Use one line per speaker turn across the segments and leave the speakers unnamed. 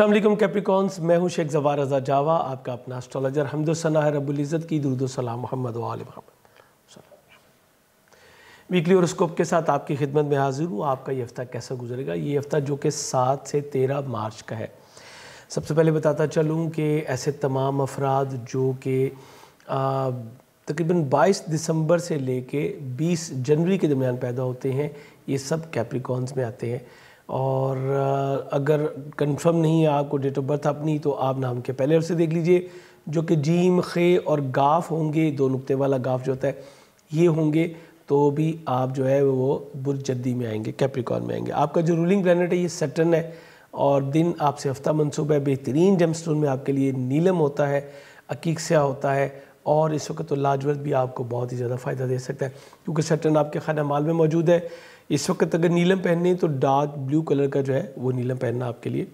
अस्सलाम वालेकुम मैं हूं शेख जवार रजा जावा आपका अपना एस्ट्रोलॉजर हमदोसना रब्बुल की दुरुदोसलाम मोहम्मद वाल मोहम्मद वीकली औरस्कोप के साथ आपकी खिदमत में हाजिर हूँ आपका ये हफ़्ता कैसा गुजरेगा ये हफ़्ता जो कि सात से तेरह मार्च का है सबसे पहले बताता चलूँ कि ऐसे तमाम अफराद जो कि तकरीबन बाईस दिसंबर से लेके बीस जनवरी के दरमियान पैदा होते हैं ये सब कैप्रिकॉन्स में आते हैं और अगर कंफर्म नहीं है आपको डेट ऑफ बर्थ अपनी तो आप नाम के पहले से देख लीजिए जो कि जीम खे और गाफ होंगे दो नुक्ते वाला गाफ जो होता है ये होंगे तो भी आप जो है वो जद्दी में आएंगे कैप्रिकॉन में आएंगे आपका जो रूलिंग प्लानट है ये सटन है और दिन आपसे हफ्ता मनसूब है बेहतरीन जमस्टोन में आपके लिए नीलम होता है अकीकस्या होता है और इस वक्त तो लाजवत भी आपको बहुत ही ज़्यादा फ़ायदा दे सकता है क्योंकि सटन आपके खाना माल में मौजूद है इस वक्त अगर नीलम पहने तो डार्क ब्लू कलर का जो है वो नीलम पहनना आपके लिए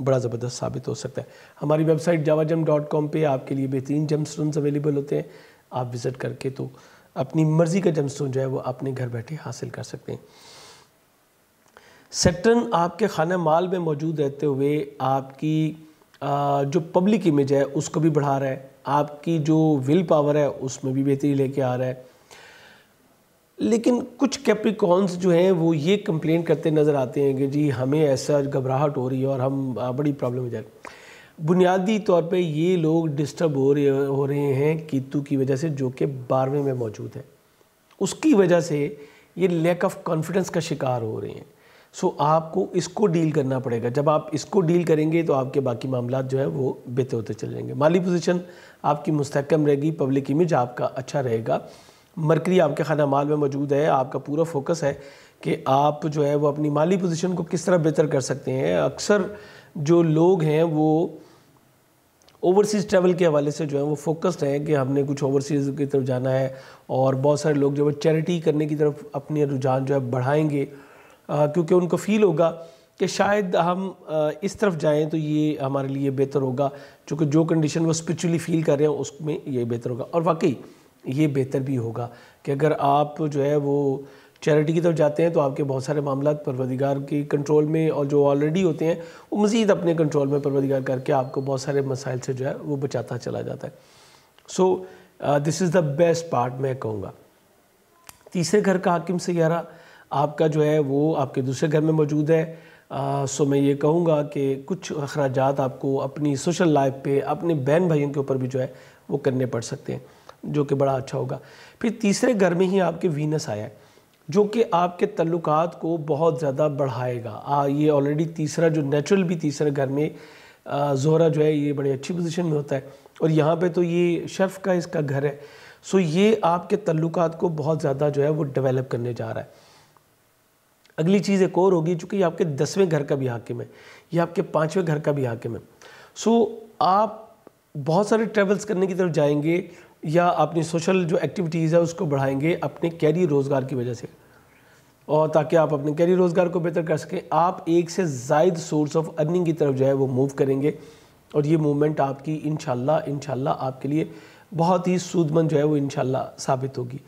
बड़ा ज़बरदस्त साबित हो सकता है हमारी वेबसाइट जावा जम डॉट कॉम पर आपके लिए बेहतरीन जम स्टोन्स अवेलेबल होते हैं आप विज़िट करके तो अपनी मर्ज़ी का जम स्टोन जो है वो अपने घर बैठे हासिल कर सकते हैं सेटर्न आपके खाना माल में मौजूद रहते हुए आपकी जो पब्लिक इमेज है उसको भी बढ़ा रहा है आपकी जो विल पावर है उसमें भी बेहतरी लेके आ रहा है लेकिन कुछ कैप्रिकॉन्स जो हैं वो ये कंप्लेंट करते नज़र आते हैं कि जी हमें ऐसा घबराहट हो रही है और हम बड़ी प्रॉब्लम हो जा रही बुनियादी तौर पे ये लोग डिस्टर्ब हो रहे हो रहे हैं कीतु की वजह से जो कि बारहवें में मौजूद है उसकी वजह से ये लैक ऑफ कॉन्फिडेंस का शिकार हो रहे हैं सो आपको इसको डील करना पड़ेगा जब आप इसको डील करेंगे तो आपके बाकी मामला जो है वो बेहतर होते चले जाएंगे माली पोजिशन आपकी मुस्तकम रहेगी पब्लिक इमेज आपका अच्छा रहेगा मरकरी आपके खाना माल में मौजूद है आपका पूरा फोकस है कि आप जो है वो अपनी माली पोजीशन को किस तरह बेहतर कर सकते हैं अक्सर जो लोग हैं वो ओवरसीज़ ट्रैवल के हवाले से जो है वो फोकस्ड हैं कि हमने कुछ ओवरसीज़ की तरफ जाना है और बहुत सारे लोग जो है चैरिटी करने की तरफ अपने रुझान जो है बढ़ाएंगे क्योंकि उनको फील होगा कि शायद हम इस तरफ जाएं तो ये हमारे लिए बेहतर होगा चूँकि जो कंडीशन वो स्परिचुअली फील कर रहे हैं उसमें ये बेहतर होगा और वाकई ये बेहतर भी होगा कि अगर आप जो है वो चैरिटी की तरफ जाते हैं तो आपके बहुत सारे मामला परवदिगार के कंट्रोल में और जो ऑलरेडी होते हैं वो मज़ीद अपने कंट्रोल में परवदिगार करके आपको बहुत सारे मसाइल से जो है वो बचाता चला जाता है so this is the best part मैं कहूँगा तीसरे घर का हाकिम सैारा आपका जो है वो आपके दूसरे घर में मौजूद है आ, uh, सो मैं ये कहूँगा कि कुछ अखराज आपको अपनी सोशल लाइफ पे अपने बहन भाइयों के ऊपर भी जो है वो करने पड़ सकते हैं जो कि बड़ा अच्छा होगा फिर तीसरे घर में ही आपके वीनस आया है जो कि आपके तल्लुक को बहुत ज़्यादा बढ़ाएगा आ, ये ऑलरेडी तीसरा जो नेचुरल भी तीसरे घर में जोहरा जो है ये बड़ी अच्छी पोजीशन में होता है और यहाँ पे तो ये शर्फ का इसका घर है सो ये आपके तल्लुक को बहुत ज़्यादा जो है वो डेवलप करने जा रहा है अगली चीज़ एक और होगी चूँकि ये आपके दसवें घर का भी हाकिम है ये आपके पाँचवें घर का भी हाकिम है सो आप बहुत सारे ट्रेवल्स करने की तरफ जाएंगे या अपनी सोशल जो एक्टिविटीज़ है उसको बढ़ाएंगे अपने कैरी रोज़गार की वजह से और ताकि आप अपने कैरियर रोज़गार को बेहतर कर सकें आप एक से जायद सोर्स ऑफ अर्निंग की तरफ जो है वो मूव करेंगे और ये मूवमेंट आपकी इन शाला आपके लिए बहुत ही सूदमंद जो है वो इन साबित होगी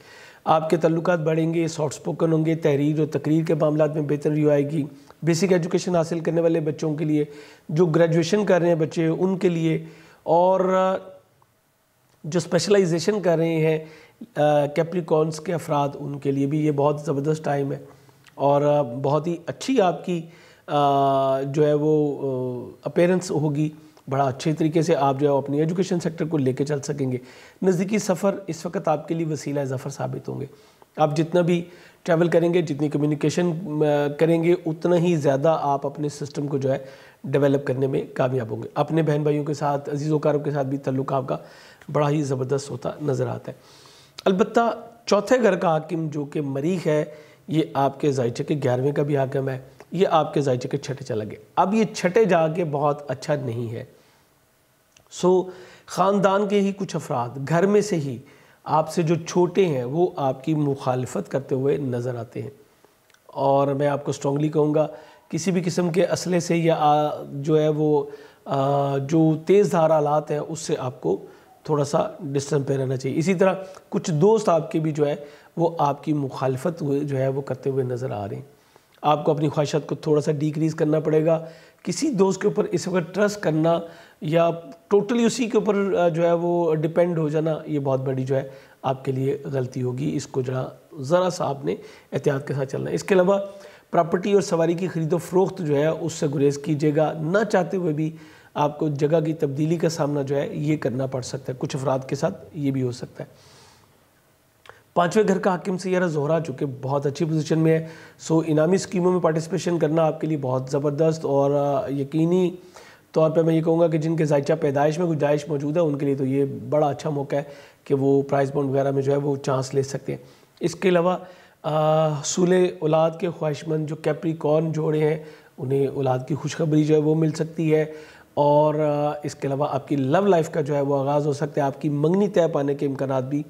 आपके तल्लुक बढ़ेंगे सॉफ्ट स्पोकन होंगे तहरीर और तकरीर के मामला में बेहतर व्यू आएगी बेसिक एजुकेशन हासिल करने वाले बच्चों के लिए जो ग्रेजुएशन कर रहे हैं बच्चे उनके लिए और जो स्पेशलाइजेशन कर रहे हैं कैप्रिकॉन्स के अफराद उनके लिए भी ये बहुत ज़बरदस्त टाइम है और बहुत ही अच्छी आपकी जो है वो अपेरेंस होगी बड़ा अच्छे तरीके से आप जो है अपनी एजुकेशन सेक्टर को लेके चल सकेंगे नज़दीकी सफ़र इस वक्त आपके लिए वसीला ज़फ़र साबित होंगे आप जितना भी ट्रैवल करेंगे जितनी कम्युनिकेशन करेंगे उतना ही ज़्यादा आप अपने सिस्टम को जो है डेवलप करने में कामयाब होंगे अपने बहन भाइयों के साथ अजीज़ वकारों के साथ भी तल्लुक आपका बड़ा ही ज़बरदस्त होता नज़र आता है अलबत् चौथे घर का हाकिम जो कि मरीख है ये आपके जायचे के ग्यारहवें का भी हाकिम है ये आपके जायचे के छठे चला गया अब ये छठे जाके बहुत अच्छा नहीं है सो ख़ानदान के ही कुछ अफराद घर में से ही आपसे जो छोटे हैं वो आपकी मुखालफत करते हुए नज़र आते हैं और मैं आपको स्ट्रॉन्गली कहूँगा किसी भी किस्म के असले से या आ, जो है वो आ, जो तेज़ धार आलात हैं उससे आपको थोड़ा सा डिस्टेंस पे रहना चाहिए इसी तरह कुछ दोस्त आपके भी जो है वो आपकी मुखालफत जो है वो करते हुए नज़र आ रहे हैं आपको अपनी ख्वाहिशात को थोड़ा सा डिक्रीज़ करना पड़ेगा किसी दोस्त के ऊपर इस वक्त ट्रस्ट करना या टोटली उसी के ऊपर जो है वो डिपेंड हो जाना ये बहुत बड़ी जो है आपके लिए गलती होगी इसको जरा ज़रा सा आपने एहतियात के साथ चलना है इसके अलावा प्रॉपर्टी और सवारी की ख़रीदो फरोख्त जो है उससे गुरेज कीजिएगा ना चाहते हुए भी आपको जगह की तब्दीली का सामना जो है ये करना पड़ सकता है कुछ अफराद के साथ ये भी हो सकता है पांचवें घर का हकीम सैरा जोहरा जो कि बहुत अच्छी पोजीशन में है सो इनामी स्कीमों में पार्टिसिपेशन करना आपके लिए बहुत ज़बरदस्त और यकीनी तौर पर मैं ये कहूँगा कि जिनके जायचा पैदाइश में गुंजाइश मौजूद है उनके लिए तो ये बड़ा अच्छा मौका है कि वो प्राइस बॉन्ड वगैरह में जो है वो चांस ले सकते हैं इसके अलावा सूल औलाद के ख्वाहिशमंद जो कैप्रिकॉर्न जोड़े हैं उन्हें औलाद की खुशखबरी जो है वो मिल सकती है और इसके अलावा आपकी लव लाइफ का जो है वो आगाज़ हो सकता है आपकी मंगनी तय पाने के इम्कान भी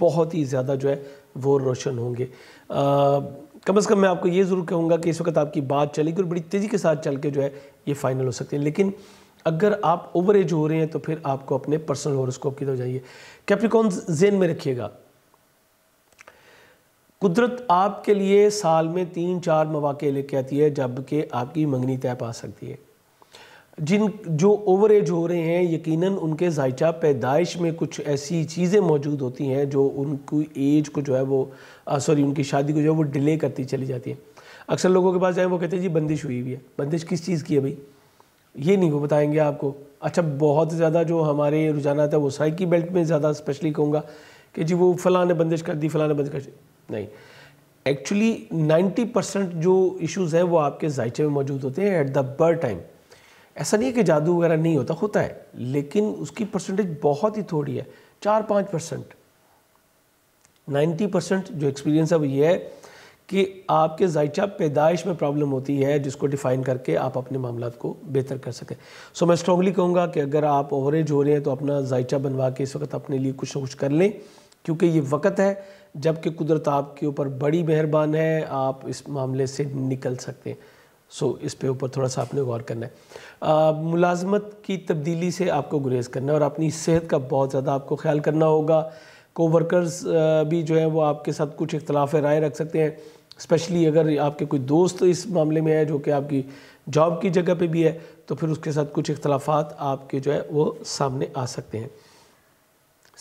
बहुत ही ज़्यादा जो है वो रोशन होंगे कम अज़ कम मैं आपको ये ज़रूर कहूँगा कि इस वक्त आपकी बात चलेगी और बड़ी तेज़ी के साथ चल के जो है ये फाइनल हो सकती है लेकिन अगर आप ओवर एज हो रहे हैं तो फिर आपको अपने पर्सनल हॉरोस्कोप की तरफ जाइए कैप्रिकॉन जेन में रखिएगा कुदरत आपके लिए साल में तीन चार मौाक़े लेके आती है जबकि आपकी मंगनी तय पा सकती है जिन जो ओवर एज हो रहे हैं यकीनन उनके जायचा पैदाइश में कुछ ऐसी चीज़ें मौजूद होती हैं जो उनकी एज को जो है वो सॉरी उनकी शादी को जो है वो डिले करती चली जाती है अक्सर लोगों के पास जाए वो कहते हैं जी बंदिश हुई हुई है बंदिश किस चीज़ की है भाई ये नहीं वो बताएंगे आपको अच्छा बहुत ज़्यादा जो हमारे रुझाना था वो साइकी बेल्ट में ज़्यादा स्पेशली कहूँगा कि जी वो फ़लाँ ने बंदिश कर दी फ़लाँ ने बंदिश कर दी नहीं एक्चुअली 90 परसेंट जो इश्यूज़ हैं वो आपके जायचे में मौजूद होते हैं एट द बर्थ टाइम ऐसा नहीं है कि जादू वगैरह नहीं होता होता है लेकिन उसकी परसेंटेज बहुत ही थोड़ी है चार पाँच परसेंट नाइन्टी परसेंट जो एक्सपीरियंस है वो ये है कि आपके जायचा पैदाइश में प्रॉब्लम होती है जिसको डिफ़ाइन करके आप अपने मामला को बेहतर कर सकें सो so, मैं स्ट्रॉगली कहूँगा कि अगर आप ओवरेज हो रहे हैं तो अपना जायचा बनवा के इस वक्त अपने लिए कुछ ना कुछ कर लें क्योंकि ये वक्त है जबकि कुदरत आपके ऊपर बड़ी मेहरबान है आप इस मामले से निकल सकते हैं सो इस पे ऊपर थोड़ा सा आपने गौर करना है मुलाजमत की तब्दीली से आपको गुरेज करना है और अपनी सेहत का बहुत ज़्यादा आपको ख्याल करना होगा कोवर्कर्स भी जो है वो आपके साथ कुछ इख्तलाफ राय रख सकते हैं स्पेशली अगर आपके कोई दोस्त इस मामले में है जो कि आपकी जॉब की जगह पे भी है तो फिर उसके साथ कुछ इख्तलाफात आपके जो है वो सामने आ सकते हैं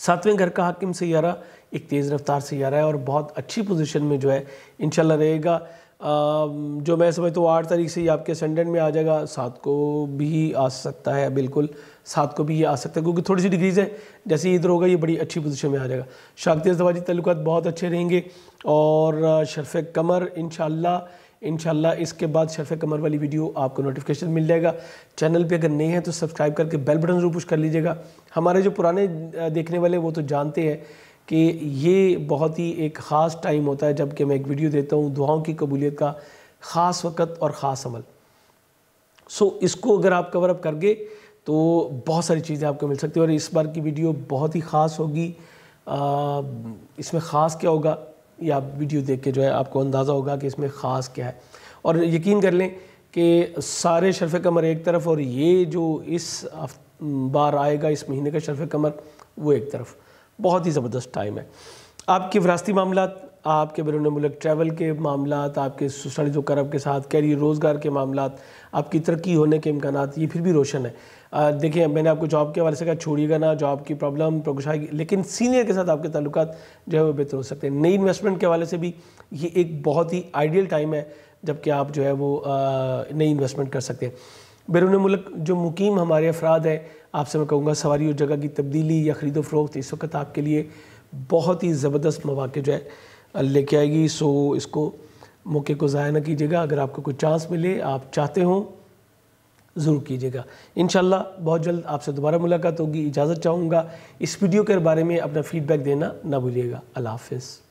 सातवें घर का हाकिम सैारा एक तेज़ रफ्तार सैारा है और बहुत अच्छी पोजिशन में जो है इन रहेगा जो मैं समझता हूँ आठ तारीख से ही आपके असेंडेंट में आ जाएगा सात को भी आ सकता है बिल्कुल सात को भी ये आ सकता है क्योंकि थोड़ी सी डिग्रीज़ है जैसे ही इधर होगा ये बड़ी अच्छी पोजीशन में आ जाएगा शाक्ति दवाजी तल्लुक बहुत अच्छे रहेंगे और शरफ़ कमर इन इन इसके बाद शरफ़ कमर वाली वीडियो आपको नोटिफिकेशन मिल जाएगा चैनल पे अगर नए हैं तो सब्सक्राइब करके बेल बटन जरूर पुश कर लीजिएगा हमारे जो पुराने देखने वाले वो तो जानते हैं कि ये बहुत ही एक ख़ास टाइम होता है जबकि मैं एक वीडियो देता हूँ दुआओं की कबूलियत का ख़ास वक़्त और ख़ास अमल सो इसको अगर आप कवर अप तो बहुत सारी चीज़ें आपको मिल सकती है और इस बार की वीडियो बहुत ही ख़ास होगी इसमें ख़ास क्या होगा या आप वीडियो देख के जो है आपको अंदाज़ा होगा कि इसमें ख़ास क्या है और यकीन कर लें कि सारे शरफ कमर एक तरफ और ये जो इस बार आएगा इस महीने का शरफ़ कमर वो एक तरफ बहुत ही ज़बरदस्त टाइम है आपके विरासती मामला आपके बैरून मुल्क ट्रैवल के मामला आपके स्टडीज करब के साथ कैरियर रोज़गार के मामला आपकी तरक्की होने के इम्कान ये फिर भी रोशन है देखिए मैंने आपको जॉब के हवाले से कहा छोड़िएगा ना जॉब की प्रॉब्लम प्रोगशाई लेकिन सीनियर के साथ आपके ताल्लुक जो है वो बेहतर हो सकते हैं नई इन्वेस्टमेंट के हवाले से भी ये एक बहुत ही आइडियल टाइम है जबकि आप जो है वो नई इन्वेस्टमेंट कर सकते हैं बैरून मुल्क जो मुकीम हमारे अफराद हैं आपसे मैं कहूँगा सवारी और जगह की तब्दीली या ख़रीदो फरोख्त इस वक्त आपके लिए बहुत ही ज़बरदस्त मौाक़ जो है लेके आएगी सो इसको मौके को ज़ाया ना कीजिएगा अगर आपको कोई चांस मिले आप चाहते हों ज़रूर कीजिएगा इन बहुत जल्द आपसे दोबारा मुलाकात होगी इजाज़त चाहूँगा इस वीडियो के बारे में अपना फ़ीडबैक देना ना भूलिएगा अल्लाह